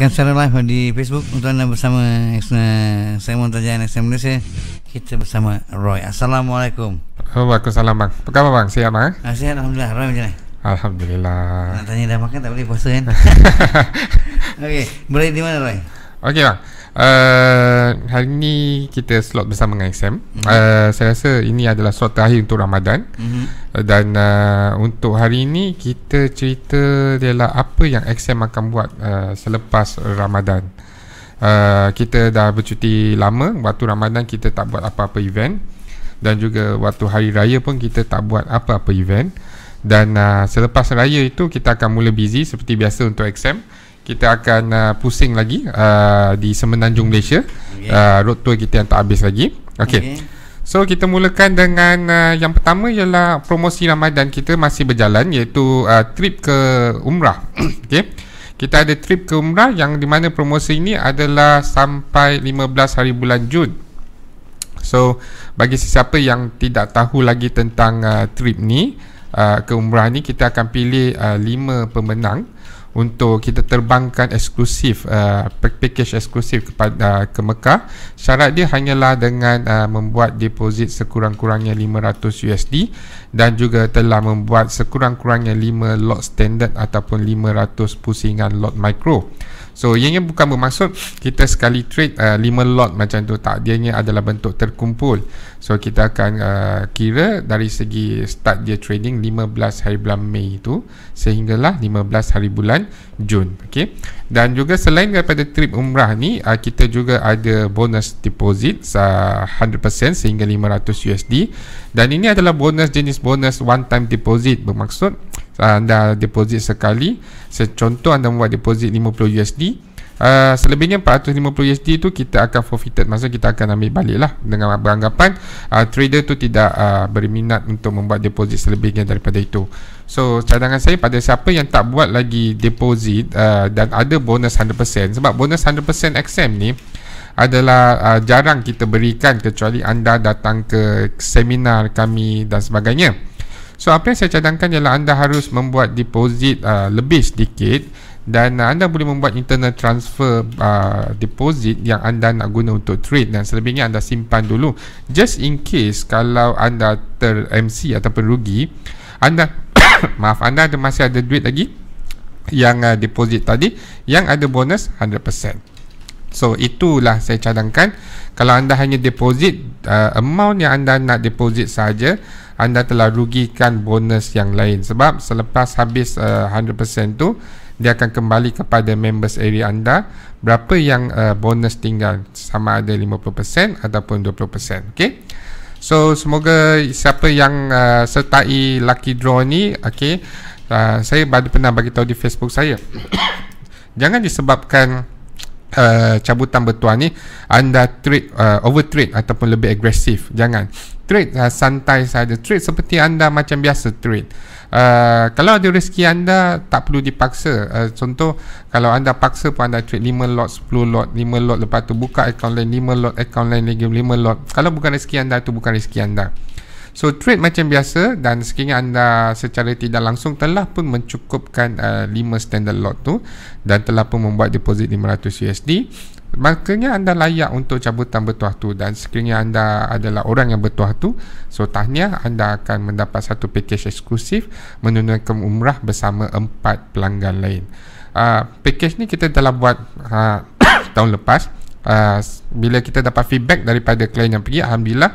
rakan secara live di Facebook Untuk anda bersama Simon Tajan SM Malaysia Kita bersama Roy Assalamualaikum Waalaikumsalam bang Apa khabar bang? Sihat bang? Eh? Ah, sihat Alhamdulillah Roy macam mana? Alhamdulillah Nak tanya dah makan tak boleh puasa kan? Okey, boleh di mana Roy? Okey bang, Eh, hari ni kita slot bersama dengan Sam. Mm-hmm. Uh, saya rasa ini adalah slot terakhir untuk Ramadan. Mm-hmm. Uh, dan uh, untuk hari ini kita cerita ialah apa yang Sam akan buat uh, selepas Ramadan. Uh, kita dah bercuti lama waktu Ramadan kita tak buat apa-apa event dan juga waktu hari raya pun kita tak buat apa-apa event dan uh, selepas raya itu kita akan mula busy seperti biasa untuk exam kita akan uh, pusing lagi uh, di semenanjung Malaysia. Okay. Uh, road tour kita yang tak habis lagi. Okey. Okay. So kita mulakan dengan uh, yang pertama ialah promosi Ramadan kita masih berjalan iaitu uh, trip ke umrah. Okey. Kita ada trip ke umrah yang di mana promosi ini adalah sampai 15 hari bulan Jun. So bagi sesiapa yang tidak tahu lagi tentang uh, trip ni uh, ke umrah ni kita akan pilih uh, 5 pemenang untuk kita terbangkan eksklusif uh, package eksklusif kepada uh, ke Mekah syarat dia hanyalah dengan uh, membuat deposit sekurang-kurangnya 500 USD dan juga telah membuat sekurang-kurangnya 5 lot standard ataupun 500 pusingan lot micro So ianya bukan bermaksud kita sekali trade uh, 5 lot macam tu tak dia ni adalah bentuk terkumpul. So kita akan uh, kira dari segi start dia trading 15 hari bulan Mei itu sehinggalah 15 hari bulan bulan Jun okey dan juga selain daripada trip umrah ni uh, kita juga ada bonus deposit uh, ah, 100% sehingga 500 USD dan ini adalah bonus jenis bonus one time deposit bermaksud ah, anda deposit sekali secontoh anda membuat deposit 50 USD uh, selebihnya 450 USD tu kita akan forfeited masa kita akan ambil balik lah dengan beranggapan uh, trader tu tidak uh, berminat untuk membuat deposit selebihnya daripada itu so cadangan saya pada siapa yang tak buat lagi deposit uh, dan ada bonus 100% sebab bonus 100% XM ni adalah uh, jarang kita berikan kecuali anda datang ke seminar kami dan sebagainya So apa yang saya cadangkan ialah anda harus membuat deposit uh, lebih sedikit dan uh, anda boleh membuat internal transfer uh, deposit yang anda nak guna untuk trade dan selebihnya anda simpan dulu just in case kalau anda ter MC ataupun rugi anda maaf anda ada masih ada duit lagi yang uh, deposit tadi yang ada bonus 100% So itulah saya cadangkan kalau anda hanya deposit uh, amount yang anda nak deposit saja anda telah rugikan bonus yang lain sebab selepas habis uh, 100% tu dia akan kembali kepada members area anda berapa yang uh, bonus tinggal sama ada 50% ataupun 20% okey so semoga siapa yang uh, sertai lucky draw ni okey uh, saya baru pernah bagi tahu di Facebook saya jangan disebabkan Uh, cabutan bertuah ni anda trade uh, over trade ataupun lebih agresif jangan trade uh, santai saja trade seperti anda macam biasa trade uh, kalau ada rezeki anda tak perlu dipaksa uh, contoh kalau anda paksa pun anda trade 5 lot 10 lot 5 lot lepas tu buka account lain 5 lot account lain lagi 5 lot kalau bukan rezeki anda tu bukan rezeki anda So trade macam biasa dan sekiranya anda secara tidak langsung telah pun mencukupkan uh, ah, 5 standard lot tu dan telah pun membuat deposit 500 USD Makanya anda layak untuk cabutan bertuah tu dan sekiranya anda adalah orang yang bertuah tu, so tahniah anda akan mendapat satu package eksklusif menunaikan umrah bersama empat pelanggan lain. Uh, ah, pakej ni kita telah buat uh, tahun lepas uh, bila kita dapat feedback daripada klien yang pergi alhamdulillah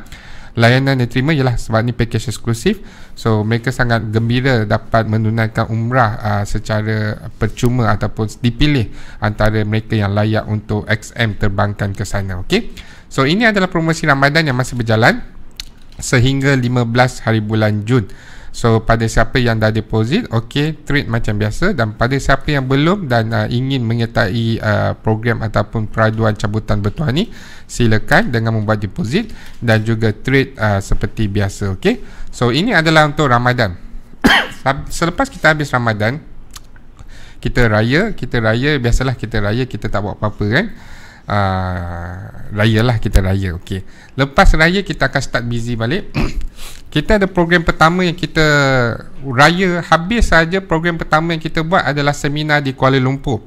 layanan yang terima ialah sebab ni package eksklusif so mereka sangat gembira dapat menunaikan umrah uh, secara percuma ataupun dipilih antara mereka yang layak untuk XM terbangkan ke sana okey so ini adalah promosi Ramadan yang masih berjalan sehingga 15 hari bulan Jun So pada siapa yang dah deposit Okay treat macam biasa Dan pada siapa yang belum Dan uh, ingin menyertai uh, program Ataupun peraduan cabutan bertuah ni Silakan dengan membuat deposit Dan juga treat uh, seperti biasa Okay So ini adalah untuk Ramadan Selepas kita habis Ramadan Kita raya Kita raya Biasalah kita raya Kita tak buat apa-apa kan Ah, raya lah kita raya okey lepas raya kita akan start busy balik kita ada program pertama yang kita raya habis saja program pertama yang kita buat adalah seminar di Kuala Lumpur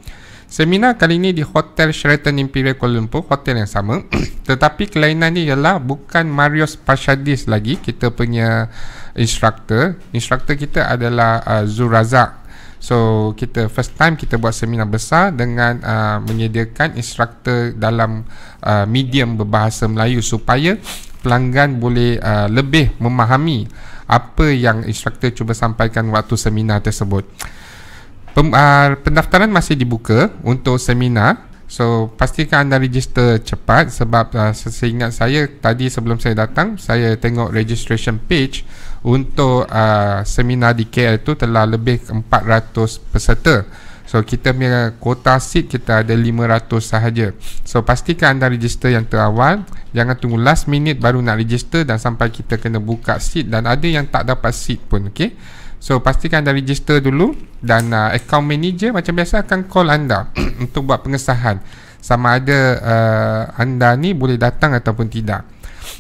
seminar kali ini di Hotel Sheraton Imperial Kuala Lumpur hotel yang sama tetapi kelainan ni ialah bukan Marius Pashadis lagi kita punya instructor instructor kita adalah uh, Zul Razak So kita first time kita buat seminar besar dengan uh, menyediakan instruktor dalam uh, medium berbahasa Melayu supaya pelanggan boleh uh, lebih memahami apa yang instruktor cuba sampaikan waktu seminar tersebut. Pem, uh, pendaftaran masih dibuka untuk seminar So pastikan anda register cepat sebab uh, seingat saya tadi sebelum saya datang saya tengok registration page untuk uh, seminar di KL itu telah lebih 400 peserta. So kita punya kuota seat kita ada 500 sahaja. So pastikan anda register yang terawal. Jangan tunggu last minute baru nak register dan sampai kita kena buka seat dan ada yang tak dapat seat pun. Okay. So pastikan anda register dulu dan uh, account manager macam biasa akan call anda untuk buat pengesahan sama ada uh, anda ni boleh datang ataupun tidak.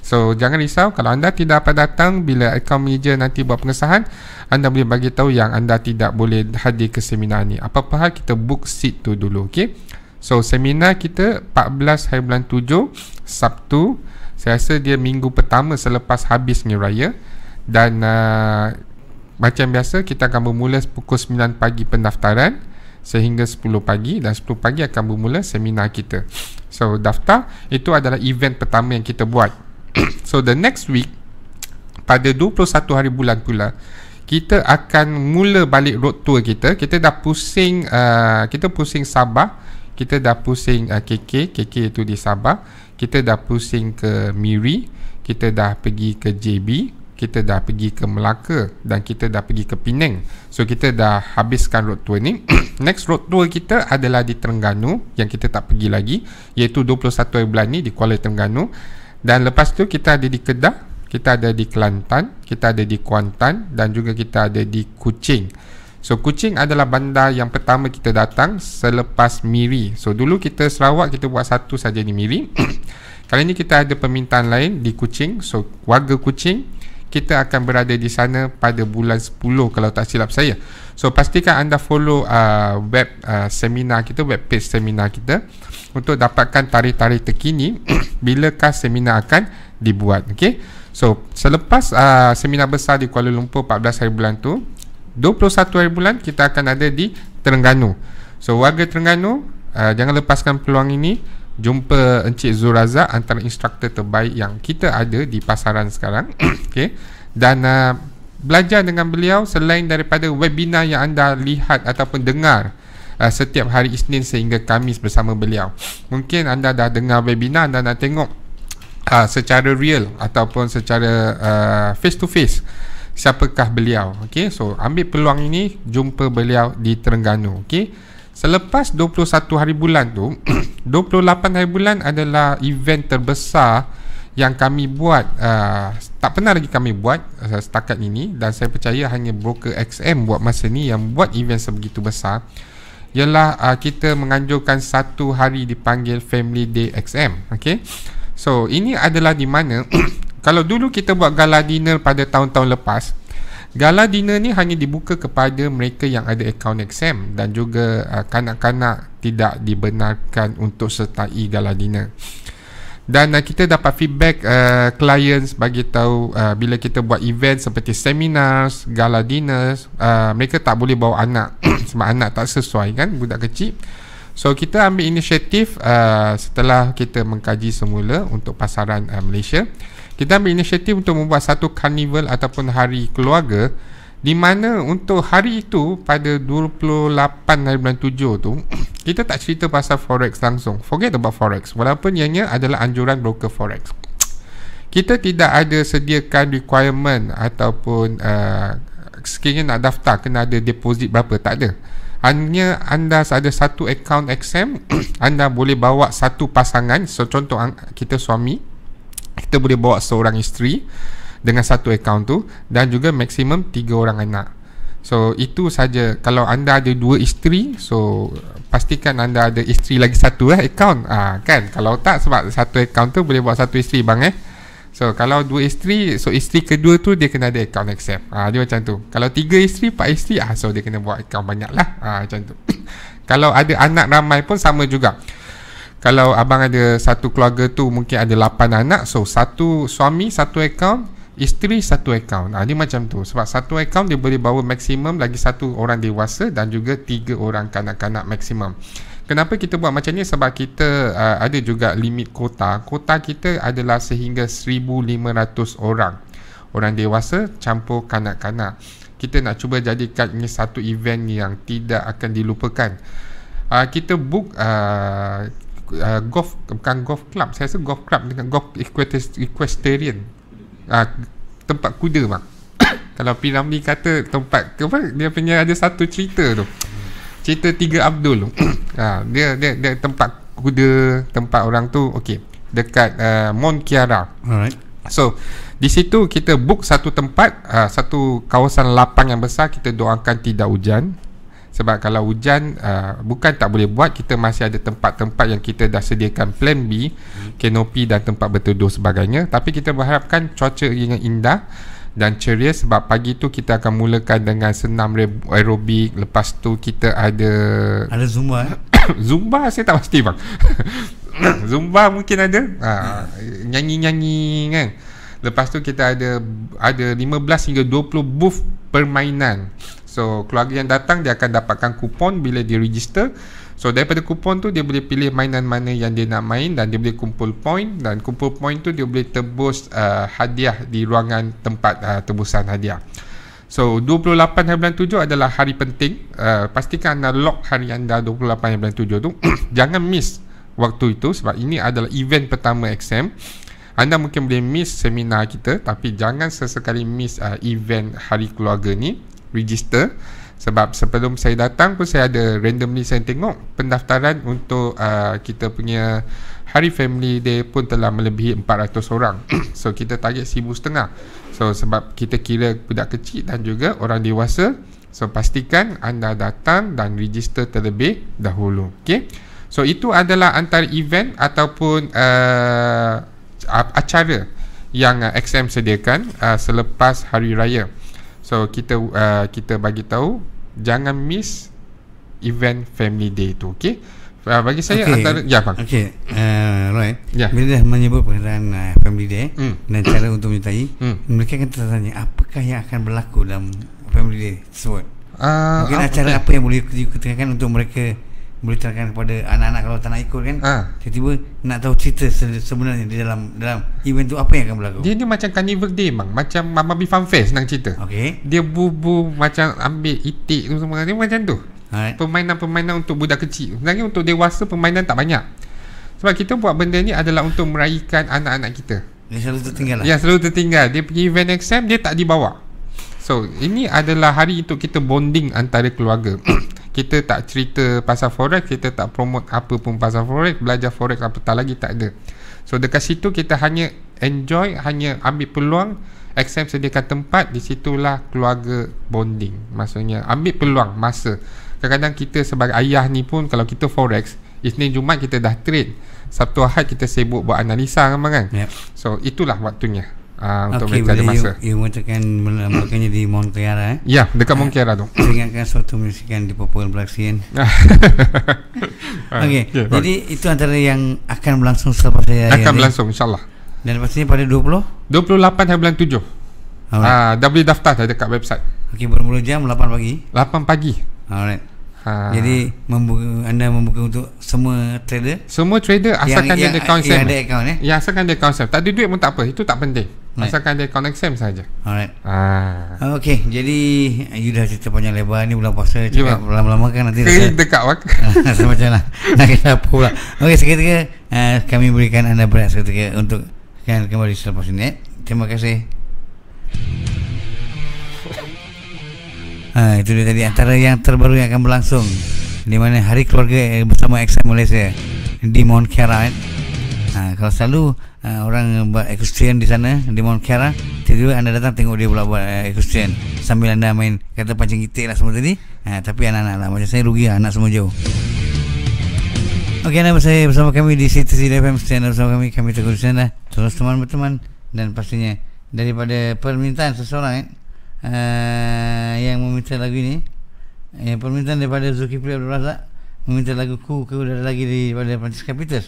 So jangan risau kalau anda tidak dapat datang bila account manager nanti buat pengesahan anda boleh bagi tahu yang anda tidak boleh hadir ke seminar ni. Apa-apa hal kita book seat tu dulu okay? So seminar kita 14 hari bulan 7 Sabtu. Saya rasa dia minggu pertama selepas habis ni raya dan uh, macam biasa kita akan bermula pukul 9 pagi pendaftaran sehingga 10 pagi dan 10 pagi akan bermula seminar kita. So daftar itu adalah event pertama yang kita buat. so the next week pada 21 hari bulan pula kita akan mula balik road tour kita. Kita dah pusing uh, kita pusing Sabah, kita dah pusing uh, KK, KK itu di Sabah, kita dah pusing ke Miri, kita dah pergi ke JB, kita dah pergi ke Melaka dan kita dah pergi ke Penang. So kita dah habiskan road tour ni. Next road tour kita adalah di Terengganu yang kita tak pergi lagi iaitu 21 hari bulan ni di Kuala Terengganu. Dan lepas tu kita ada di Kedah, kita ada di Kelantan, kita ada di Kuantan dan juga kita ada di Kuching. So Kuching adalah bandar yang pertama kita datang selepas Miri. So dulu kita Sarawak kita buat satu saja di Miri. Kali ni kita ada permintaan lain di Kuching. So warga Kuching kita akan berada di sana pada bulan 10 kalau tak silap saya. So pastikan anda follow uh, web uh, seminar kita, web page seminar kita untuk dapatkan tarikh-tarikh terkini bilakah seminar akan dibuat. Okay? So selepas uh, seminar besar di Kuala Lumpur 14 hari bulan tu, 21 hari bulan kita akan ada di Terengganu. So warga Terengganu, uh, jangan lepaskan peluang ini jumpa Encik Zuraza antara instruktor terbaik yang kita ada di pasaran sekarang okay. dan uh, belajar dengan beliau selain daripada webinar yang anda lihat ataupun dengar uh, setiap hari Isnin sehingga Kamis bersama beliau mungkin anda dah dengar webinar anda nak tengok uh, secara real ataupun secara uh, face to face siapakah beliau okay. so ambil peluang ini jumpa beliau di Terengganu okay. Selepas 21 hari bulan tu 28 hari bulan adalah event terbesar Yang kami buat uh, Tak pernah lagi kami buat uh, Setakat ini Dan saya percaya hanya broker XM buat masa ni Yang buat event sebegitu besar Ialah uh, kita menganjurkan satu hari dipanggil Family Day XM Okay So ini adalah di mana Kalau dulu kita buat gala dinner pada tahun-tahun lepas Gala dinner ni hanya dibuka kepada mereka yang ada akaun exam dan juga uh, kanak-kanak tidak dibenarkan untuk sertai gala dinner. Dan uh, kita dapat feedback uh, clients bagi tahu uh, bila kita buat event seperti seminars, gala dinners, uh, mereka tak boleh bawa anak sebab anak tak sesuai kan budak kecil. So kita ambil inisiatif uh, setelah kita mengkaji semula untuk pasaran uh, Malaysia kita ambil inisiatif untuk membuat satu carnival ataupun hari keluarga di mana untuk hari itu pada 28 hari bulan 7 tu kita tak cerita pasal forex langsung forget about forex walaupun ianya adalah anjuran broker forex kita tidak ada sediakan requirement ataupun uh, sekiranya nak daftar kena ada deposit berapa tak ada hanya anda ada satu account XM anda boleh bawa satu pasangan so contoh kita suami kita boleh bawa seorang isteri dengan satu akaun tu dan juga maksimum tiga orang anak. So itu saja kalau anda ada dua isteri, so pastikan anda ada isteri lagi satu eh akaun. Ah kan kalau tak sebab satu akaun tu boleh buat satu isteri bang eh. So kalau dua isteri, so isteri kedua tu dia kena ada akaun accept. Ah dia macam tu. Kalau tiga isteri, empat isteri, ah so dia kena buat banyak lah. Ah macam tu. kalau ada anak ramai pun sama juga kalau abang ada satu keluarga tu mungkin ada lapan anak so satu suami satu akaun isteri satu akaun ha, ah, dia macam tu sebab satu akaun dia boleh bawa maksimum lagi satu orang dewasa dan juga tiga orang kanak-kanak maksimum kenapa kita buat macam ni sebab kita uh, ada juga limit kota kota kita adalah sehingga 1500 orang orang dewasa campur kanak-kanak kita nak cuba jadikan ini satu event yang tidak akan dilupakan uh, kita book uh, uh, golf bukan golf club saya rasa golf club dengan golf equestrian uh, tempat kuda bang kalau P. ni kata tempat apa, dia punya ada satu cerita tu cerita tiga Abdul uh, dia, dia, dia tempat kuda tempat orang tu okey dekat uh, Mount Kiara alright so di situ kita book satu tempat uh, satu kawasan lapang yang besar kita doakan tidak hujan sebab kalau hujan uh, bukan tak boleh buat kita masih ada tempat-tempat yang kita dah sediakan plan B kanopi dan tempat berteduh sebagainya tapi kita berharapkan cuaca yang indah dan ceria sebab pagi tu kita akan mulakan dengan senam aerobik lepas tu kita ada ada zumba eh? zumba saya tak pasti bang zumba mungkin ada ha, nyanyi-nyanyi kan lepas tu kita ada ada 15 hingga 20 booth permainan So keluarga yang datang dia akan dapatkan kupon bila dia register So daripada kupon tu dia boleh pilih mainan mana yang dia nak main dan dia boleh kumpul point dan kumpul point tu dia boleh tebus uh, hadiah di ruangan tempat uh, tebusan hadiah. So 28 hari bulan 7 adalah hari penting. Uh, pastikan anda lock hari anda 28 hari bulan 7 tu. Jangan miss waktu itu sebab ini adalah event pertama exam. Anda mungkin boleh miss seminar kita tapi jangan sesekali miss uh, event hari keluarga ni register sebab sebelum saya datang pun saya ada randomly saya tengok pendaftaran untuk uh, kita punya Hari Family Day pun telah melebihi 400 orang. so kita target setengah, So sebab kita kira budak kecil dan juga orang dewasa. So pastikan anda datang dan register terlebih dahulu. Okay. So itu adalah antara event ataupun uh, acara yang uh, XM sediakan uh, selepas Hari Raya. So kita uh, kita bagi tahu jangan miss event family day tu, okey? Uh, bagi saya okay. antara ya bang. Okey. Uh, Roy. Yeah. Bila dah menyebut perkenaan uh, family day mm. dan cara untuk menyertai, mm. mereka akan tertanya apakah yang akan berlaku dalam family day tersebut. Uh, Mungkin acara okay. apa yang boleh diketengahkan untuk mereka menceritakan kepada anak-anak kalau tak nak ikut kan ha. tiba-tiba nak tahu cerita sebenarnya di dalam dalam event tu apa yang akan berlaku dia ni macam carnival day bang macam Mama Bee Fun Fest nak cerita okay. dia bubu macam ambil itik tu semua dia macam tu Pemainan pemainan untuk budak kecil sebenarnya untuk dewasa pemainan tak banyak sebab kita buat benda ni adalah untuk meraihkan anak-anak kita yang selalu tertinggal lah. yang selalu tertinggal dia pergi event exam dia tak dibawa So ini adalah hari untuk kita bonding antara keluarga kita tak cerita pasal forex kita tak promote apa pun pasal forex belajar forex apa tak lagi tak ada so dekat situ kita hanya enjoy hanya ambil peluang exam sediakan tempat di situlah keluarga bonding maksudnya ambil peluang masa kadang-kadang kita sebagai ayah ni pun kalau kita forex Isnin Jumat kita dah trade Sabtu Ahad kita sibuk buat analisa kan, kan? Yep. So itulah waktunya Ah, untuk okay, mencari masa. Okey, yang mengatakan melakukannya di Mount Kiara eh? Ya, dekat Mount Kiara tu. Ah, saya ingatkan suatu menyaksikan di Popol Blaksian. Eh? Ah. Okey, okay, jadi baik. itu antara yang akan berlangsung selepas saya. Akan berlangsung, insyaAllah. Dan pastinya pada 20? 28 hari bulan 7. Ah, dah boleh daftar dah dekat website. Okey, bermula jam 8 pagi? 8 pagi. Alright. Ha. Jadi membuka, anda membuka untuk semua trader? Semua trader asalkan yang, dia yang, ada account Eh? Ya, asalkan dia account SEM. Tak ada duit pun tak apa, itu tak penting. Right. Asalkan dia account SEM saja. Alright. Ha. Okey, jadi you dah cerita panjang lebar ni bulan puasa ya, cakap yeah. lama-lama kan nanti dah. dekat waktu. Sama macam lah. Nak kita apa pula. Okey, seketika uh, kami berikan anda berat seketika untuk kan kembali selepas ini. Eh. Terima kasih. Ha, itu dia tadi antara yang terbaru yang akan berlangsung di mana hari keluarga eh, bersama Exxon Malaysia di Mount Kiara. Eh. Ha, kalau selalu ha, orang buat equestrian di sana di Mount Kiara, jadi anda datang tengok dia pula buat uh, equestrian sambil anda main kata pancing kita lah semua tadi. Ha, tapi anak-anak lah macam saya rugi lah, anak semua jauh. Okey, anda saya bersama kami di situ di FM Stand bersama kami kami teguh di sana. Terus lah. teman-teman dan pastinya daripada permintaan seseorang eh, uh, yang meminta lagu ini yang eh, permintaan daripada Zulkifli Abdul Razak meminta lagu ku ke udara lagi daripada Francis Capitals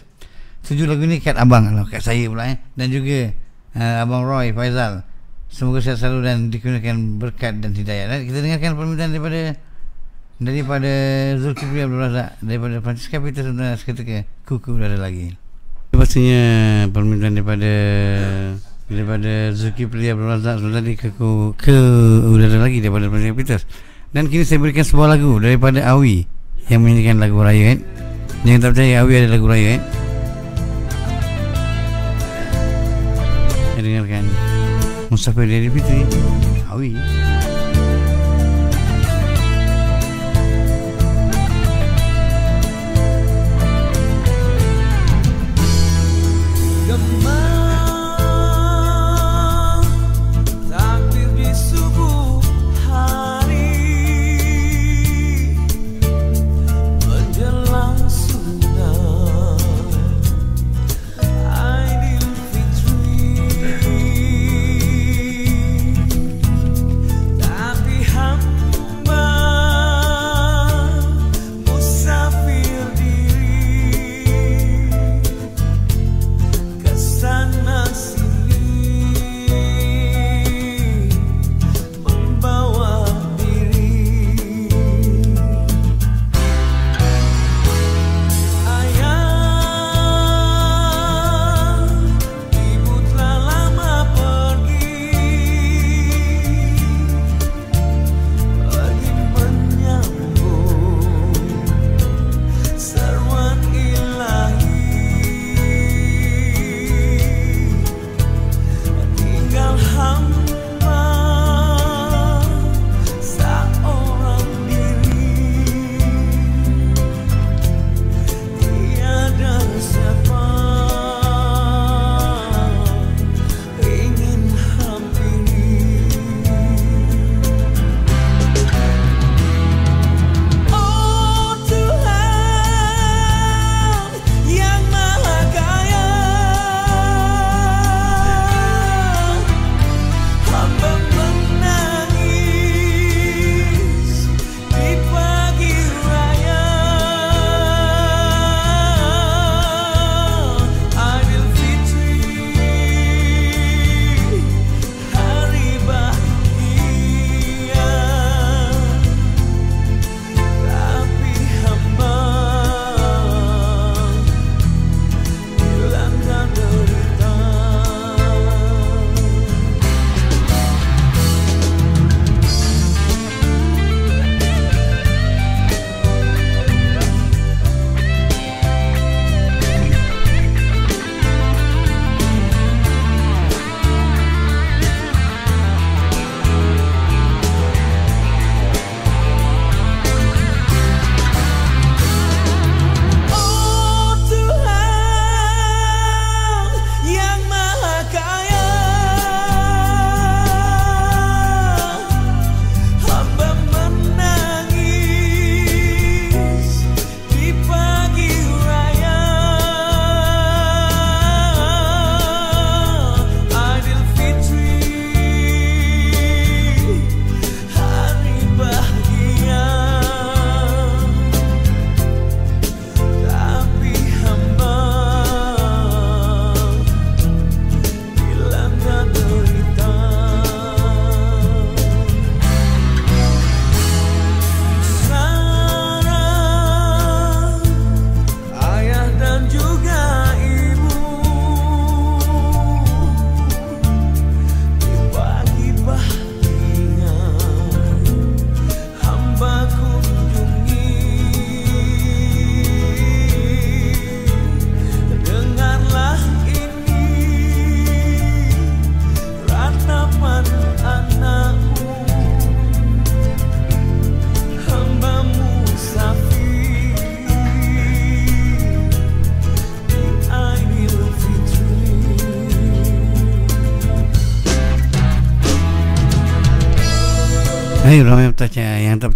tujuh lagu ini kat abang lah, kat saya pula eh. dan juga uh, abang Roy Faizal semoga sehat selalu dan dikurniakan berkat dan hidayah dan kita dengarkan permintaan daripada daripada Zulkifli Abdul Razak daripada Francis Capitals tentang seketika ku ke udara lagi pastinya permintaan daripada yeah daripada Zuki Pria Abdul Razak tadi ke, ke, ke udara lagi daripada Pemilik Peters dan kini saya berikan sebuah lagu daripada Awi yang menyanyikan lagu raya kan eh. yang tak percaya Awi ada lagu raya kan saya dengarkan Musafir dari Fitri Awi Awi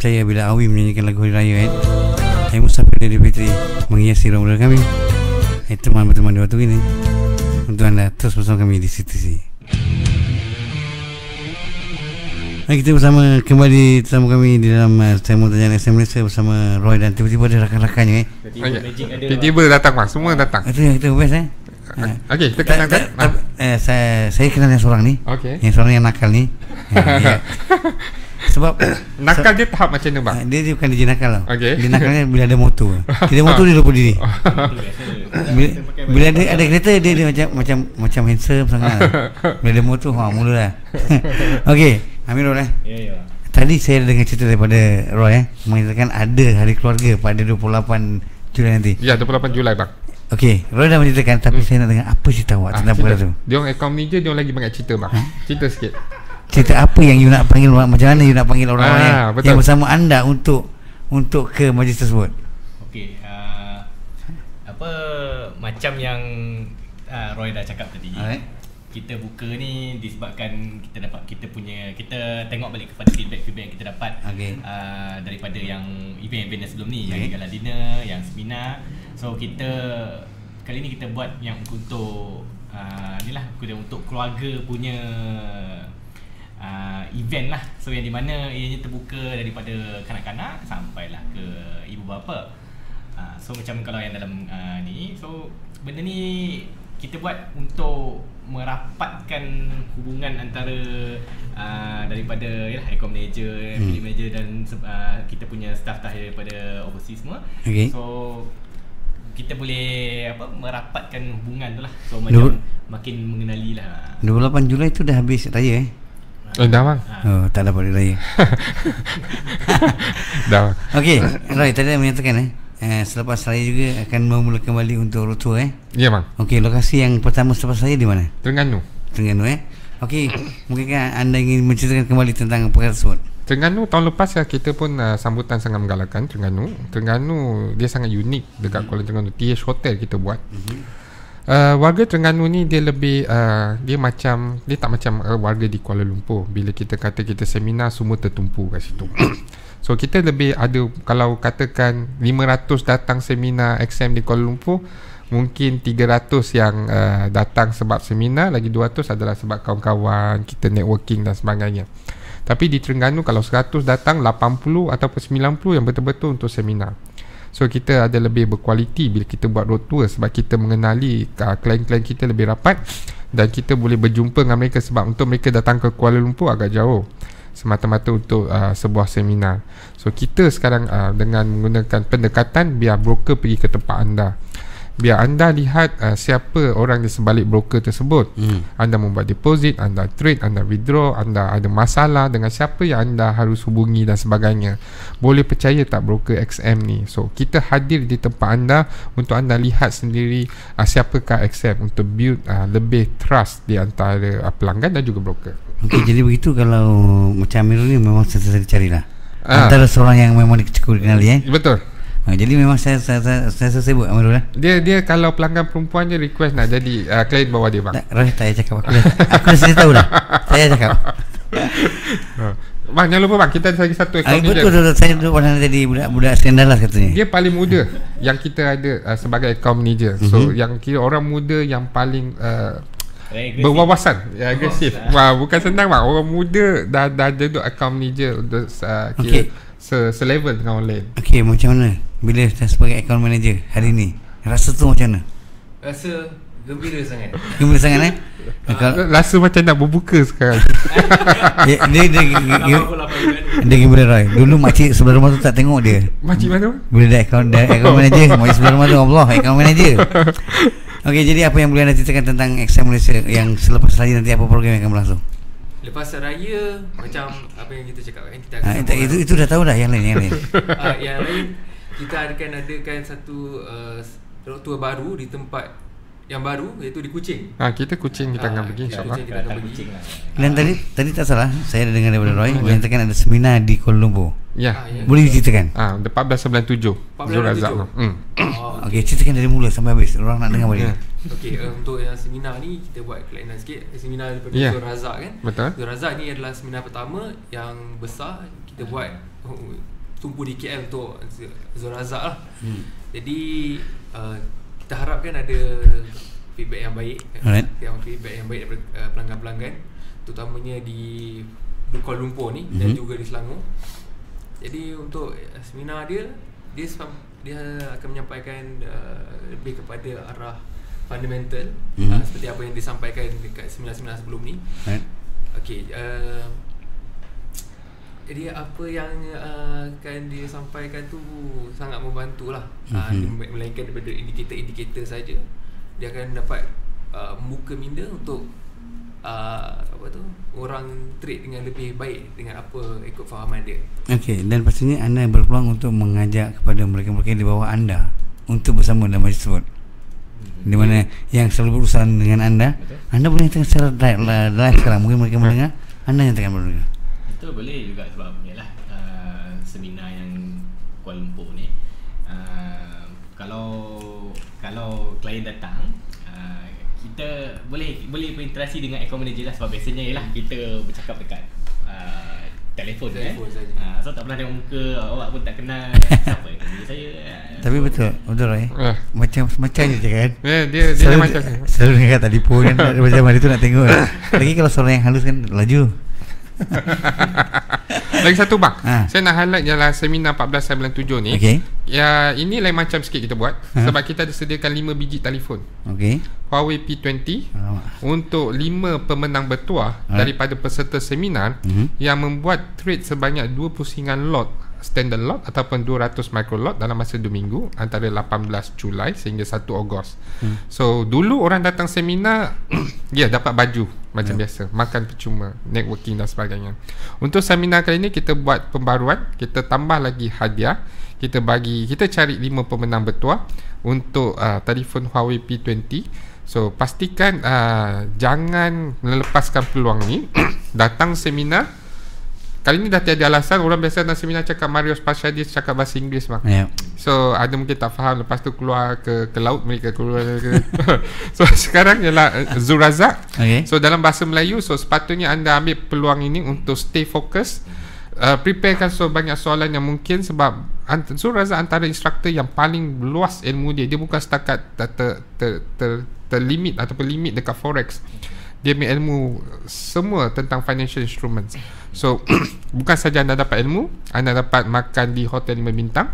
percaya bila Awi menyanyikan lagu Hari Raya eh? Hai Musafir dari petri menghiasi rumah kami Hai teman-teman di waktu ini Untuk anda terus bersama kami di situ Mari kita bersama kembali bersama kami di dalam uh, saya Temu Tanyaan SM Malaysia bersama Roy dan tiba-tiba ada rakan-rakannya eh. Tiba-tiba datang mas, semua datang Itu yang kita best eh ah, ah. Okey, kita kenalkan. Ta, eh, saya saya kenal yang seorang ni. Okay. Yang seorang yang nakal ni. Ya, ya. sebab nakal dia tahap macam mana bang? Ah, dia, dia bukan dia nakal tau. Okay. Dia nakalnya bila ada motor. Dia motor dia lupa diri. Oh. bila, bila dia ada kereta dia dia macam macam macam handsome sangat. Bila ada motor ha mulalah. Okey, Amirul eh. Ya ya. Tadi saya dengar cerita daripada Roy eh, mengatakan ada hari keluarga pada 28 Julai nanti. Ya, 28 Julai bang. Okey, Roy dah menceritakan tapi hmm. saya nak dengar apa cerita awak ah, tentang perkara tu. Dia orang account manager dia orang lagi banyak cerita bang. Ha? Cerita sikit cerita apa yang you nak panggil macam mana you nak panggil orang ah, yang, yang bersama anda untuk untuk ke majlis tersebut okey uh, apa macam yang uh, Roy dah cakap tadi Alright. kita buka ni disebabkan kita dapat kita punya kita tengok balik kepada feedback-feedback yang kita dapat okay. uh, ah, daripada yang event-event yang sebelum ni okay. yang gala dinner yang seminar so kita kali ni kita buat yang untuk uh, ni lah untuk keluarga punya uh, event lah so yang di mana ianya terbuka daripada kanak-kanak sampailah ke ibu bapa uh, so macam kalau yang dalam uh, ni so benda ni kita buat untuk merapatkan hubungan antara uh, daripada yalah aircom manager hmm. field manager dan uh, kita punya staff tah daripada overseas semua okay. so kita boleh apa merapatkan hubungan tu lah so macam Dur- makin mengenali lah 28 Julai tu dah habis raya eh Oh, dah bang. Oh, tak dapat raya. dah bang. Okey, Roy tadi dah menyatakan eh. Uh, selepas saya juga akan memulakan kembali untuk road tour eh. Ya bang. Okey, lokasi yang pertama selepas saya di mana? Terengganu. Terengganu eh. Okey, mungkinkah anda ingin menceritakan kembali tentang perkara tersebut? Terengganu tahun lepas ya kita pun uh, sambutan sangat menggalakkan Terengganu. Terengganu dia sangat unik dekat mhm. Kuala Terengganu. TH Hotel kita buat. Mm-hmm uh, warga Terengganu ni dia lebih uh, dia macam dia tak macam uh, warga di Kuala Lumpur bila kita kata kita seminar semua tertumpu kat situ so kita lebih ada kalau katakan 500 datang seminar exam di Kuala Lumpur mungkin 300 yang uh, datang sebab seminar lagi 200 adalah sebab kawan-kawan kita networking dan sebagainya tapi di Terengganu kalau 100 datang 80 ataupun 90 yang betul-betul untuk seminar So kita ada lebih berkualiti bila kita buat road tour sebab kita mengenali ah, klien-klien uh, kita lebih rapat dan kita boleh berjumpa dengan mereka sebab untuk mereka datang ke Kuala Lumpur agak jauh semata-mata untuk uh, sebuah seminar. So kita sekarang uh, dengan menggunakan pendekatan biar broker pergi ke tempat anda biar anda lihat uh, siapa orang di sebalik broker tersebut. Hmm. Anda membuat deposit, anda trade, anda withdraw, anda ada masalah dengan siapa yang anda harus hubungi dan sebagainya. Boleh percaya tak broker XM ni? So, kita hadir di tempat anda untuk anda lihat sendiri uh, siapakah XM untuk build uh, lebih trust di antara uh, pelanggan dan juga broker. Okay, jadi begitu kalau macam Amirul ni memang saya carilah. Ah. Antara seorang yang memang dicukur kenali eh. Betul. Ha, jadi memang saya saya saya, saya, saya sebut Amirul eh. Dia dia kalau pelanggan perempuan dia request nak jadi uh, ah, client bawa dia bang. Tak, saya cakap aku. aku dah saya dah. Saya cakap. Ha. bang jangan lupa bang kita ada lagi satu ah, ekonomi. Betul betul saya tu pernah jadi budak-budak lah katanya. Dia paling muda yang kita ada uh, sebagai account manager. So mm-hmm. yang kira orang muda yang paling uh, berwawasan, ya, agresif. Lah. Wah, bukan senang bang. Orang muda dah dah jadi account manager. Uh, Okay se selevel dengan orang lain. Okey, macam mana bila saya sebagai account manager hari ni? Rasa tu macam mana? Rasa Gembira sangat Gembira sangat eh ah, Rasa macam nak berbuka sekarang ya, dia, dia, dia, dia, dia, gembira Roy Dulu makcik sebelum rumah tu tak tengok dia Makcik mana? Bila dia account, dia account manager Makcik sebelum rumah tu Allah account manager Okey jadi apa yang boleh anda ceritakan tentang Exam Malaysia Yang selepas lagi nanti apa program yang akan berlangsung Lepas raya Macam apa yang kita cakap kan kita ha, ah, tak, itu, lah. itu dah tahu dah yang lain Yang lain, ha, yang lain Kita akan adakan satu uh, Tour baru di tempat yang baru iaitu di Kuching. Ha, ah, kita Kuching kita ha, akan pergi insya-Allah. Kita akan pergi Kuching lah. Dan tadi tadi tak salah saya dengar daripada hmm. Roy ha, menyatakan ya. ada seminar di Kuala Lumpur. Ya. Ha, ya. Boleh diceritakan? Ah, ha, 1497. 1497. Zul Razak tu. Hmm. Oh, okay. okay, ceritakan dari mula sampai habis. Orang nak dengar balik. Ya. Okey, uh, untuk yang seminar ni kita buat kelainan sikit. Eh, seminar daripada yeah. Zul Razak kan? Betul. Zul Razak ni adalah seminar pertama yang besar kita buat oh, tumpu di KL untuk Zul Razak lah. Hmm. Jadi uh, kita harapkan ada feedback yang baik Alright. yang feedback yang baik daripada uh, pelanggan-pelanggan terutamanya di Kuala Lumpur ni mm-hmm. dan mhm. juga di Selangor. Jadi untuk seminar dia dia dia akan menyampaikan uh, lebih kepada arah fundamental mm-hmm. uh, seperti apa yang disampaikan dekat seminar-seminar sebelum ni. Alright. Okay, uh, eh, dia apa yang akan uh, eh, dia sampaikan tu sangat membantu lah mm-hmm. uh, melainkan daripada indikator-indikator saja dia akan dapat uh, muka minda untuk uh, apa tu orang treat dengan lebih baik dengan apa ikut fahaman dia okey dan pastinya anda berpeluang untuk mengajak kepada mereka-mereka di bawah anda untuk bersama dalam majlis tersebut mhm. di mana yang selalu berurusan dengan anda Betul. anda boleh tengok secara live, live lah, sekarang mungkin mereka mendengar anda yang tengah itu boleh juga sebab ni lah uh, seminar yang Kuala Lumpur ni. Uh, kalau kalau klien datang, uh, kita boleh boleh berinteraksi dengan account manager lah sebab biasanya ialah kita bercakap dekat uh, telefon, kan. telefon eh. Saja. Uh, so tak pernah tengok muka, awak pun tak kenal siapa yang saya. Uh, Tapi betul, betul eh. Macam macam je kan. Ya, dia dia, macam. Selalu dengar kat telefon kan macam hari tu nak tengok. Lagi kalau suara yang halus kan laju. Lagi satu bang ha. Saya nak highlight ialah Seminar 1497 ni Okay Ya ini lain macam sikit kita buat ha. Sebab kita ada sediakan 5 biji telefon Okay Huawei P20 Alamak. Untuk 5 pemenang bertuah Alamak. Ha. Daripada peserta seminar mm-hmm. Yang membuat trade sebanyak 20 singan lot standard lot ataupun 200 micro lot dalam masa 2 minggu antara 18 Julai sehingga 1 Ogos. Hmm. So dulu orang datang seminar ya yeah, dapat baju macam yeah. biasa, makan percuma, networking dan sebagainya. Untuk seminar kali ini kita buat pembaruan, kita tambah lagi hadiah. Kita bagi, kita cari 5 pemenang bertuah untuk uh, telefon Huawei P20. So pastikan uh, jangan melepaskan peluang ni datang seminar Kali ni dah tiada alasan Orang biasa Nasir Minah cakap Mario Spasha dia cakap bahasa Inggeris mah. Yeah. So ada mungkin tak faham Lepas tu keluar ke, ke laut mereka keluar ke. so sekarang ialah eh, Zurazak okay. So dalam bahasa Melayu So sepatutnya anda ambil peluang ini Untuk stay fokus, uh, eh, Preparekan so banyak soalan yang mungkin Sebab Zurazak antara instructor yang paling luas ilmu dia Dia bukan setakat ter, ter, ter, ter, terlimit Ataupun limit dekat Forex Dia ambil ilmu semua tentang financial instruments So bukan saja anda dapat ilmu, anda dapat makan di hotel 5 bintang.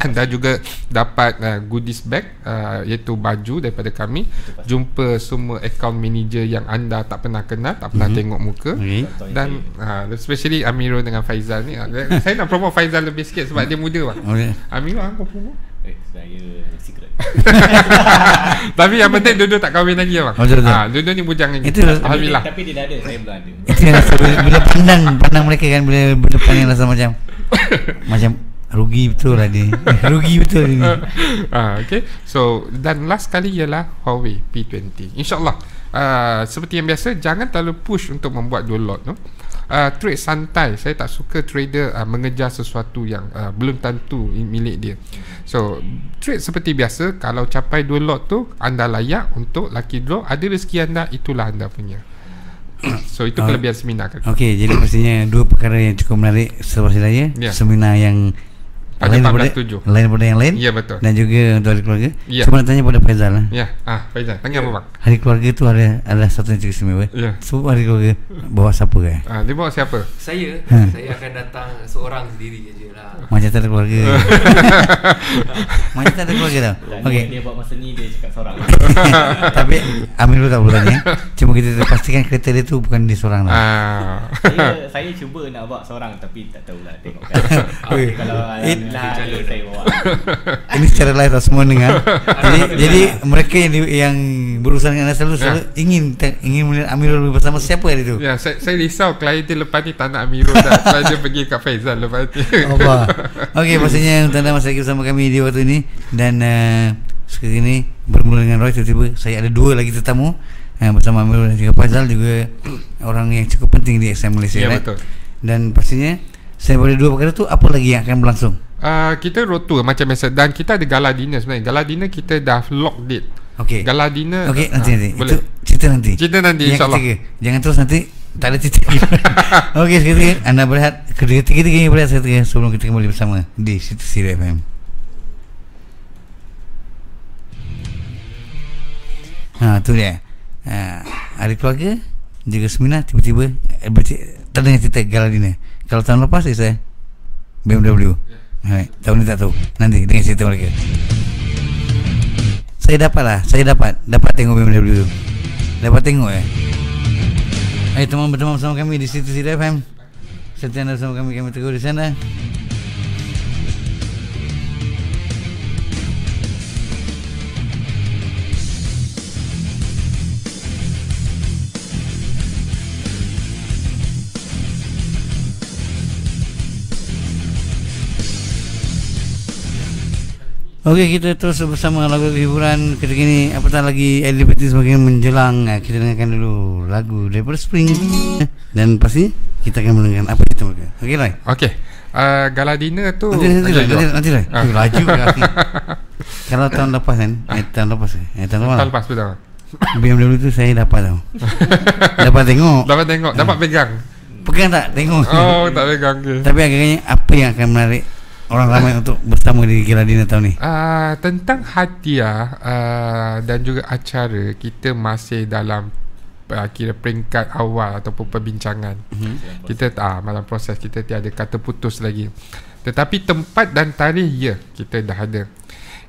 Anda juga dapat uh, goodies bag uh, iaitu baju daripada kami. Jumpa semua account manager yang anda tak pernah kenal, tak pernah mm-hmm. tengok muka. Mm-hmm. Dan uh, especially Amirul dengan Faizal ni. Uh, saya nak promote Faizal lebih sikit sebab dia muda. Okay. Amirul apa promote? Eh, secret. tapi yang penting Dodo tak kahwin lagi abang. Ha, ah, Dodo ni bujang lagi. Itu alhamdulillah. Tapi, tapi dia dah ada, saya belum ada. Itu yang rasa bila pandang pandang mereka kan bila berdepan yang rasa macam macam rugi betul lah dia. rugi betul ni. ah, okay. So dan last kali ialah Huawei P20. Insyaallah. Ah, seperti yang biasa jangan terlalu push untuk membuat dua lot tu uh, trade santai saya tak suka trader uh, mengejar sesuatu yang uh, belum tentu milik dia so trade seperti biasa kalau capai dua lot tu anda layak untuk lucky draw ada rezeki anda itulah anda punya so itu kelebihan oh. seminar kan? Okey, jadi maksudnya dua perkara yang cukup menarik selepas saya yeah. seminar yang ada lain daripada, Lain daripada yang lain? Ya, betul. Dan juga untuk hari keluarga? Ya. Cuma nak tanya pada Faizal. Lah. Ya, ah, Faizal. Tanya apa, Pak? Hari keluarga itu ada, ada satu yang cukup semua. Ya. So, hari keluarga bawa siapa, kan? Ah, dia bawa siapa? Saya. Ha. Saya akan datang seorang sendiri je lah. Macam tak keluarga. Macam tak keluarga tau. Okey, Dia, dia buat masa ni, dia cakap seorang. Tapi, Amir pun tak boleh tanya. Eh. Cuma kita pastikan kereta dia tu bukan dia seorang lah. Ah. saya, saya cuba nak bawa seorang tapi tak tahulah tengok kan. Kalau It, lah ini secara live lah semua dengar kan? jadi jadi mereka yang yang berurusan dengan Nasrul ya. selalu ya. ingin ingin melihat Amirul bersama siapa hari tu ya saya, saya risau klien dia lepas ni tak nak Amirul dah saya dia pergi ke Faizal lepas tu Allah okey maksudnya tuan dan masih bersama kami di waktu ini dan uh, eh, sekarang ini bermula dengan Roy tiba-tiba saya ada dua lagi tetamu Ha, bersama Amirul dan juga Faizal juga orang yang cukup penting di SM Malaysia. Ya, right? betul. Dan pastinya saya boleh dua perkara tu apa lagi yang akan berlangsung? uh, kita rotor macam biasa dan kita ada gala dinner sebenarnya gala dinner kita dah lock date Okay. gala dinner okey uh, nanti, nanti. Boleh. itu cerita nanti cerita nanti insyaallah jangan terus nanti tak ada cerita okey sekali anda boleh lihat ketiga-tiga yang boleh saya sebelum kita kembali bersama di situ Siri FM Ha tu dia. Ha, hari keluarga juga semina tiba-tiba eh, tak dengar cerita Galadina. Kalau tahun lepas eh, saya BMW. Hmm. Hai, tahu ni tak tahu. Nanti dengan cerita mereka. Saya dapat lah, saya dapat dapat tengok BMW tu. Dapat tengok eh. Hai teman-teman bersama kami di Siti Sidai FM. Setiap anda bersama kami, kami tengok di sana. Okey kita terus bersama lagu hiburan kita kini apatah lagi LDPT semakin menjelang eh, kita dengarkan dulu lagu Deeper Spring eh, dan pasti kita akan mendengar apa itu mereka. Okey lah. Okey. Uh, gala tu nanti nanti nanti, nanti, nanti, nanti, nanti, nanti. Uh. laju ke kalau tahun lepas kan eh, tahun lepas eh, eh tahun lepas tahun lepas betul BMW tu saya dapat lah. dapat tengok dapat tengok dapat ah. pegang pegang tak tengok oh tak pegang okay. tapi agaknya apa yang akan menarik orang ramai untuk bersama di kira Giladina tahun ni? Uh, tentang hadiah uh, dan juga acara kita masih dalam uh, kira peringkat awal ataupun perbincangan. Uh-huh. Kita tak uh, dalam proses kita tiada kata putus lagi. Tetapi tempat dan tarikh ya kita dah ada.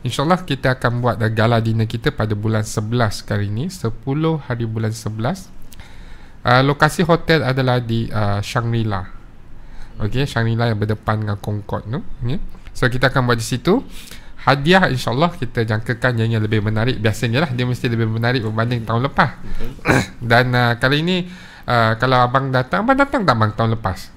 InsyaAllah kita akan buat gala dinner kita pada bulan 11 kali ini 10 hari bulan 11 uh, Lokasi hotel adalah di uh, Shangri-La Okey, Shangri-La yang berdepan dengan Concord tu. Okay. So kita akan buat di situ. Hadiah insyaAllah kita jangkakan yang, yang lebih menarik. Biasanya lah dia mesti lebih menarik berbanding tahun lepas. Dan uh, kali ini uh, kalau abang datang, abang datang tak abang tahun lepas?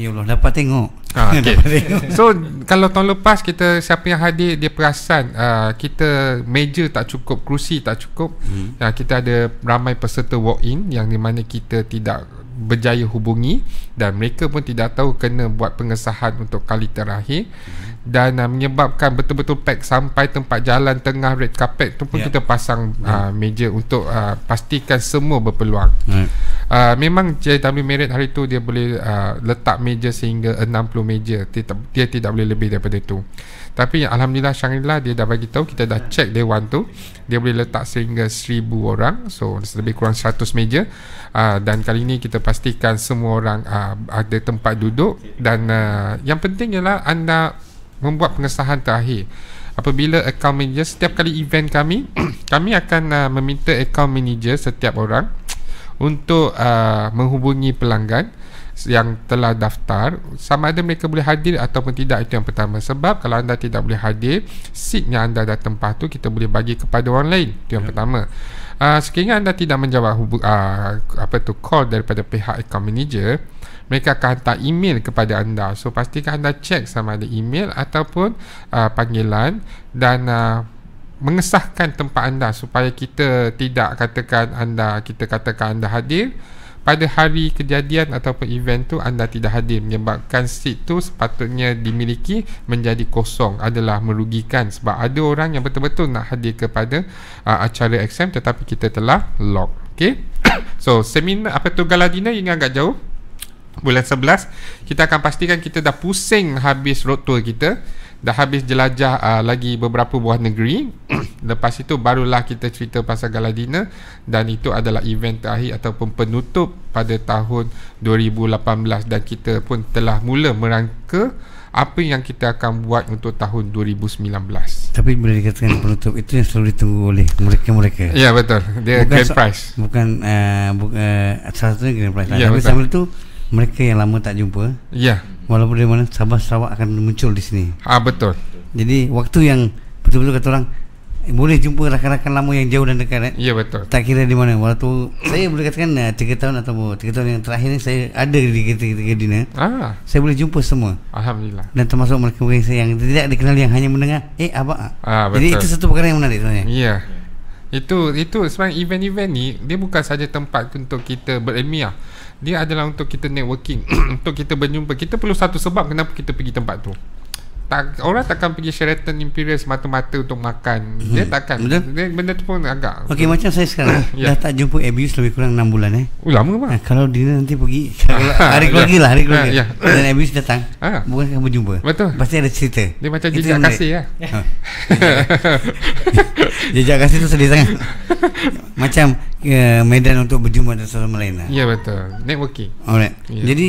Ya Allah, dapat tengok. Ha, ah, okay. so kalau tahun lepas kita siapa yang hadir dia perasan uh, kita meja tak cukup, kerusi tak cukup. Hmm. Uh, kita ada ramai peserta walk-in yang di mana kita tidak berjaya hubungi dan mereka pun tidak tahu kena buat pengesahan untuk kali terakhir mhm. dan uh, menyebabkan betul-betul pack sampai tempat jalan tengah red carpet tu pun yeah. kita pasang yeah. uh, meja untuk uh, pastikan semua berpeluang. Yeah. Uh, memang JW Merit hari tu dia boleh uh, letak meja sehingga 60 meja. Dia, dia tidak boleh lebih daripada itu. Tapi alhamdulillah shangri dia dah bagi tahu kita dah check day one tu. Dia boleh letak sehingga seribu orang. So lebih kurang seratus meja. Uh, dan kali ini kita pastikan semua orang uh, ada tempat duduk dan uh, yang penting ialah anda membuat pengesahan terakhir. Apabila account manager setiap kali event kami, kami akan uh, meminta account manager setiap orang untuk uh, menghubungi pelanggan yang telah daftar sama ada mereka boleh hadir ataupun tidak itu yang pertama sebab kalau anda tidak boleh hadir seat yang anda dah tempah tu kita boleh bagi kepada orang lain itu yang ya. pertama uh, sekiranya anda tidak menjawab hubu- uh, apa tu call daripada pihak account manager mereka akan hantar email kepada anda so pastikan anda cek sama ada email ataupun uh, panggilan dan uh, mengesahkan tempat anda supaya kita tidak katakan anda kita katakan anda hadir pada hari kejadian ataupun event tu anda tidak hadir menyebabkan seat tu sepatutnya dimiliki menjadi kosong adalah merugikan sebab ada orang yang betul-betul nak hadir kepada uh, acara exam tetapi kita telah lock okey so seminar apa tu Galadina dinner yang agak jauh bulan 11 kita akan pastikan kita dah pusing habis road tour kita dah habis jelajah uh, lagi beberapa buah negeri lepas itu barulah kita cerita pasal gala dinner dan itu adalah event terakhir ataupun penutup pada tahun 2018 dan kita pun telah mula merangka apa yang kita akan buat untuk tahun 2019 tapi boleh dikatakan penutup itu yang selalu ditunggu oleh mereka-mereka ya yeah, betul dia grand so- bukan uh, bu- uh, salah satunya grand prize yeah, ya, tapi sambil itu mereka yang lama tak jumpa ya yeah walaupun di mana Sabah Sarawak akan muncul di sini. Ah ha, betul. Jadi waktu yang betul-betul kata orang eh, boleh jumpa rakan-rakan lama yang jauh dan dekat eh? Ya betul Tak kira di mana Waktu saya boleh katakan eh, Tiga tahun atau Tiga tahun yang terakhir ni Saya ada di ketika dinner eh. ah. Saya boleh jumpa semua Alhamdulillah Dan termasuk mereka mereka saya Yang tidak dikenali Yang hanya mendengar Eh apa ah, ah betul. Jadi itu satu perkara yang menarik sebenarnya Ya Itu itu sebenarnya event-event ni Dia bukan saja tempat untuk kita berilmiah dia adalah untuk kita networking untuk kita berjumpa kita perlu satu sebab kenapa kita pergi tempat tu tak, orang takkan pergi Sheraton Imperial semata-mata untuk makan hmm. dia takkan benda? benda tu pun agak Okey betul. macam saya sekarang yeah. dah tak jumpa Abuse lebih kurang 6 bulan eh. Uh, lama pak nah, ha, kalau dia nanti pergi hari keluarga yeah. lah hari keluarga yeah. Ya. dan Abuse datang ha. bukan akan berjumpa betul pasti ada cerita dia macam jejak kasih, kasih ya. ha. jejak kasih tu sedih sangat macam eh, medan untuk berjumpa dengan seorang lain lah. ya betul networking alright ya. jadi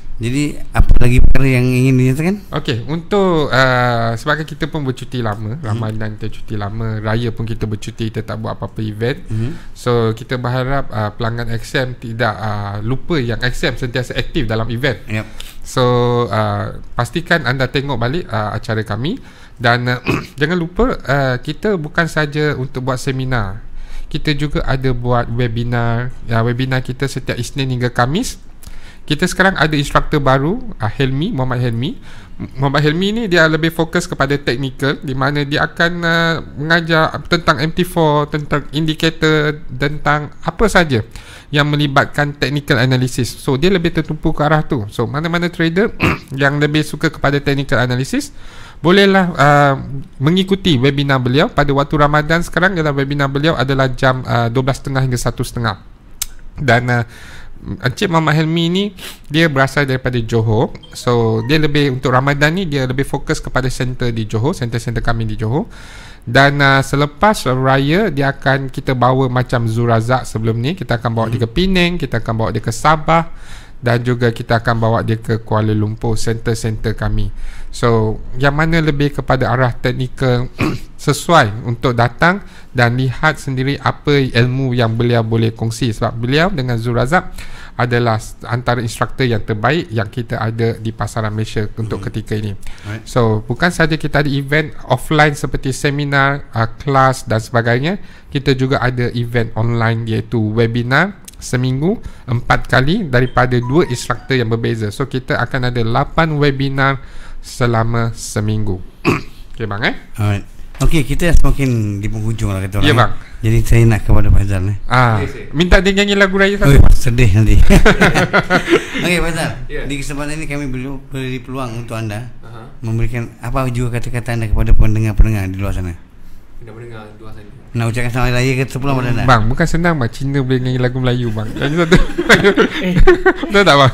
Jadi apa lagi perkara yang ingin dinyatakan? Okey, untuk uh, sebabkan kita pun bercuti lama, mm-hmm. Ramadan kita cuti lama, raya pun kita bercuti, kita tak buat apa-apa event. Mm-hmm. So kita berharap uh, pelanggan XM tidak uh, lupa yang XM sentiasa aktif dalam event. Yep. So uh, pastikan anda tengok balik uh, acara kami dan uh, jangan lupa uh, kita bukan saja untuk buat seminar. Kita juga ada buat webinar. Ya, webinar kita setiap Isnin hingga Kamis kita sekarang ada instructor baru uh, Helmi Muhammad Helmi Muhammad Helmi ni dia lebih fokus kepada technical di mana dia akan uh, mengajar tentang MT4 tentang indicator tentang apa saja yang melibatkan technical analysis so dia lebih tertumpu ke arah tu so mana-mana trader yang lebih suka kepada technical analysis bolehlah uh, mengikuti webinar beliau pada waktu Ramadan sekarang dalam webinar beliau adalah jam uh, 12.30 hingga 1.30 dan uh, Encik Mama Helmi ni dia berasal daripada Johor. So dia lebih untuk Ramadan ni dia lebih fokus kepada center di Johor, center-center kami di Johor. Dan uh, selepas raya dia akan kita bawa macam Zurazak sebelum ni, kita akan bawa hmm. dia ke hmm. Penang, kita akan bawa dia ke Sabah dan juga kita akan bawa dia ke Kuala Lumpur, center-center kami. So yang mana lebih kepada arah teknikal sesuai untuk datang dan lihat sendiri apa ilmu yang beliau boleh kongsi sebab beliau dengan Zul adalah antara instruktor yang terbaik yang kita ada di pasaran Malaysia untuk hmm. ketika ini. Right. So, bukan saja kita ada event offline seperti seminar, uh, kelas dan sebagainya, kita juga ada event online iaitu webinar seminggu empat kali daripada dua instruktor yang berbeza. So, kita akan ada lapan webinar selama seminggu. okay, bang eh? Alright. Okey, kita semakin di penghujung lah kata orang. Ya, eh. bang. Ya. Jadi saya nak kepada Faizal ni. Eh. Ah, minta dia nyanyi lagu raya satu. Oh, sedih nanti. Okey, Faizal. Yeah. Di kesempatan ini kami beri, beri peluang untuk anda uh-huh. memberikan apa juga kata-kata anda kepada pendengar-pendengar di luar sana. Pendengar-pendengar di luar sana. Nak ucapkan selamat raya ke sepuluh hmm, anda? Bang, bukan senang bang. Cina boleh nyanyi lagu Melayu bang. Nyanyi satu. Eh. tak bang?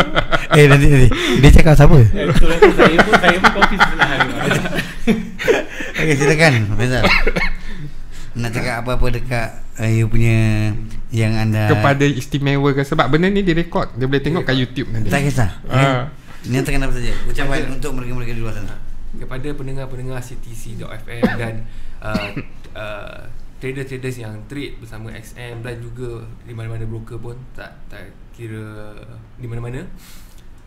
eh nanti nanti. Dia cakap siapa? Eh, lah saya pun saya pun kopi sebelah hari. Okey silakan Faisal. Nak cakap apa-apa dekat uh, you punya yang anda kepada istimewa ke sebab benda ni direkod dia boleh tengok kat YouTube nanti. Tak kisah. Uh. Ni yang terkenal saja. Ucapan untuk mereka-mereka di luar sana. Kepada pendengar-pendengar CTC.fm dan uh, uh, traders-traders yang trade bersama XM dan juga di mana-mana broker pun tak tak kira di mana-mana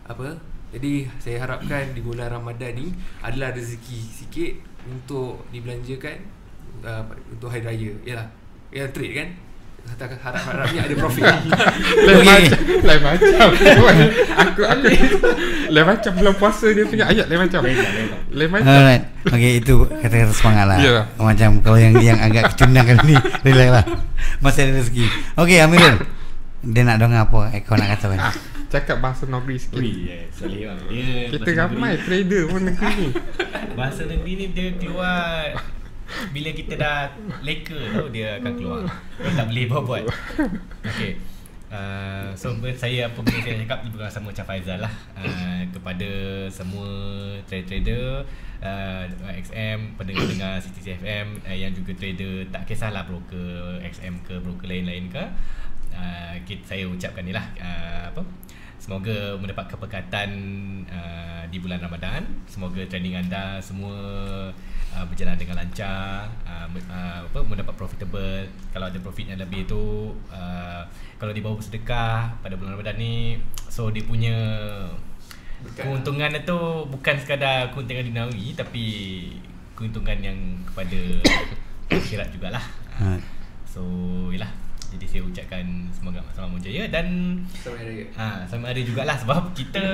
apa jadi saya harapkan di bulan Ramadan ni adalah rezeki sikit untuk dibelanjakan uh, untuk hari raya ialah ya trade kan harap-harapnya ada profit lain macam lain macam aku aku lain macam bulan puasa dia punya ayat lain macam lain macam alright okey itu kata-kata semangat yeah. Ya. Oh, macam kalau yang yang agak kecundang kali ni relax lah masih ada rezeki okey Amirul dia nak dengar apa Eko nak kata kan Cakap bahasa negeri sikit Ui, yes, eh, yeah, Kita ramai negeri. trader pun negeri ni Bahasa negeri ni dia keluar Bila kita dah leka tu dia akan keluar Dia tak boleh buat-buat Okay uh, ah, So saya apa boleh saya cakap Dia bukan sama macam Faizal lah uh, Kepada semua trader-trader uh, ah, XM, pendengar-pendengar CTCFM uh, Yang juga trader tak kisahlah broker XM ke broker lain-lain ke Uh, kita, saya ucapkan ni lah uh, apa uh, Semoga mendapat keberkatan uh, di bulan Ramadan. Semoga training anda semua uh, berjalan dengan lancar, uh, uh, apa mendapat profitable. Kalau ada profit yang lebih tu uh, kalau dibawa bersedekah pada bulan Ramadan ni so dia punya bukan. keuntungan itu bukan sekadar keuntungan duniawi tapi keuntungan yang kepada akhirat jugalah. Ha. So, yalah jadi saya ucapkan semoga Mak Salman berjaya dan Selamat Hari Raya. Ha, Selamat Hari jugalah sebab kita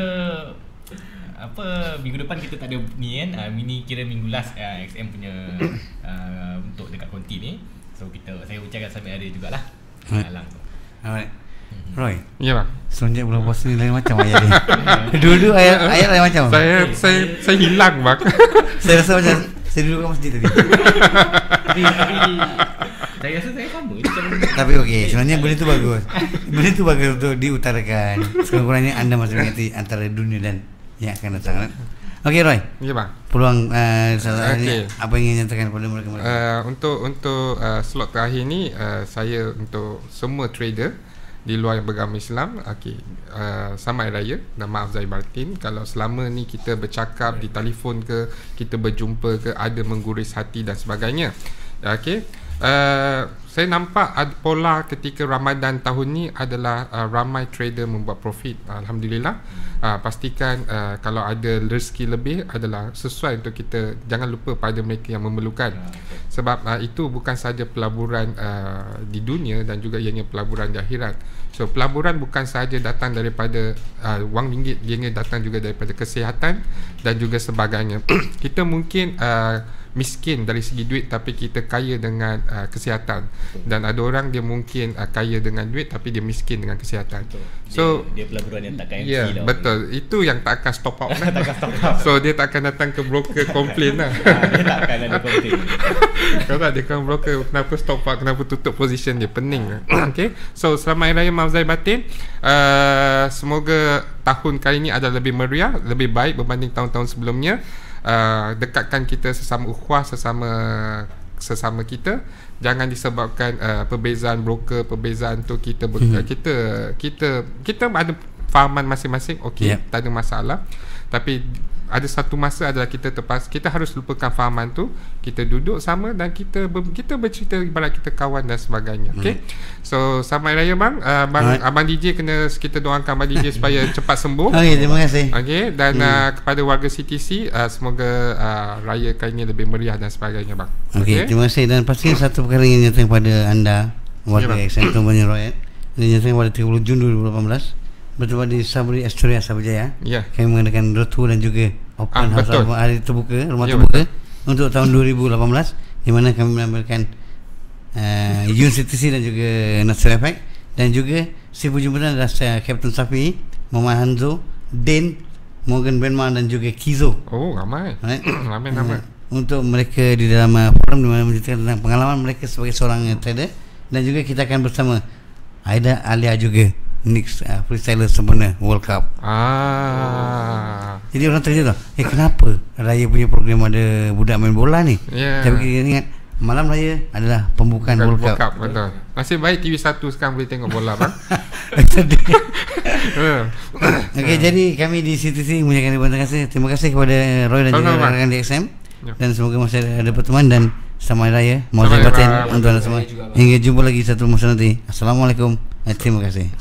apa minggu depan kita tak ada ni kan uh, mini kira minggu last uh, ha, XM punya uh, untuk dekat konti ni so kita saya ucapkan sampai ada jugalah alang tu alright hmm. Roy ya bang Selanjutnya bulan puasa ni lain macam ayat dia Dulu ayat, ayat lain macam Saya saya, saya hilang bang Saya rasa macam saya duduk kamu sendiri tadi. Saya rasa saya sama Tapi okey, sebenarnya benda tu bagus. Benda tu bagus untuk diutarakan. Sekurang-kurangnya anda masih mengerti antara dunia dan yang akan datang. Okey Roy. Ya bang. Peluang uh, okay. ini, apa yang ingin nyatakan kepada mereka? Uh, eh, untuk untuk uh, slot terakhir ni uh, saya untuk semua trader di luar beragama Islam okay, uh, sama raya nama Afzai Martin. kalau selama ni kita bercakap di telefon ke kita berjumpa ke ada mengguris hati dan sebagainya okey uh, saya nampak ada pola ketika Ramadan tahun ni adalah uh, ramai trader membuat profit alhamdulillah hmm. uh, pastikan uh, kalau ada rezeki lebih adalah sesuai untuk kita jangan lupa pada mereka yang memerlukan ya, sebab uh, itu bukan sahaja pelaburan uh, di dunia dan juga ianya pelaburan di akhirat so pelaburan bukan sahaja datang daripada uh, wang ringgit ianya datang juga daripada kesihatan dan juga sebagainya kita mungkin uh, miskin dari segi duit tapi kita kaya dengan uh, kesihatan Betul. dan ada orang dia mungkin uh, kaya dengan duit tapi dia miskin dengan kesihatan Betul. so dia, dia pelaburan yang takkan yeah, ya, MC Betul. Lah. itu yang tak akan stop out kan? so dia tak akan datang ke broker komplain lah ah, dia tak akan ada komplain kalau tak dia broker kenapa stop out kenapa tutup position dia pening lah okay. so selamat hari raya mafzai batin uh, semoga tahun kali ini ada lebih meriah lebih baik berbanding tahun-tahun sebelumnya Uh, dekatkan kita sesama ukhuwah sesama sesama kita jangan disebabkan uh, perbezaan broker perbezaan tu kita hmm. kita kita kita ada fahaman masing-masing okey yeah. tak ada masalah tapi ada satu masa adalah kita terpaksa kita harus lupakan fahaman tu kita duduk sama dan kita ber, kita bercerita ibarat kita kawan dan sebagainya hmm. okey so sama raya bang uh, bang right. abang DJ kena kita doakan abang DJ supaya cepat sembuh okey terima kasih okey dan hmm. uh, kepada warga CTC uh, ah, semoga uh, raya kali ini lebih meriah dan sebagainya bang okey okay. terima kasih dan pasti satu perkara yang nyatakan kepada anda ya, warga Excel Company Royal dan nyatakan pada 30 Jun 2018 betul di Sabri Astoria Sabri ya. Ya. Kami mengadakan rotu dan juga open ah, house betul. hari terbuka, rumah ya, terbuka betul. untuk tahun 2018 di mana kami menampilkan eh, uh, City dan juga Natural Effect dan juga si pujumpulan adalah saya eh, Captain Safi Muhammad Hanzo Din Morgan Benma dan juga Kizo oh ramai right? ramai nama hmm. untuk mereka di dalam eh, forum di mana menceritakan tentang pengalaman mereka sebagai seorang trader dan juga kita akan bersama Aida Alia juga Nix uh, ah, freestyler sempena World Cup. Ah. Jadi orang tanya tu, eh kenapa raya punya program ada budak main bola ni? Ya. Yeah. Tapi ingat malam raya adalah pembukaan World, World, Cup. betul. Masih baik TV1 sekarang boleh tengok bola bang. Sedih. Ya. Okey jadi kami di CTC mengucapkan terima kasih. Terima kasih kepada Roy dan juga rakan di XM. Ya. Dan semoga masih ada, ada pertemuan dan selamat raya. Mohon sempatan untuk anda semua. Hingga jumpa lagi satu masa nanti. Assalamualaikum. estimo que sí.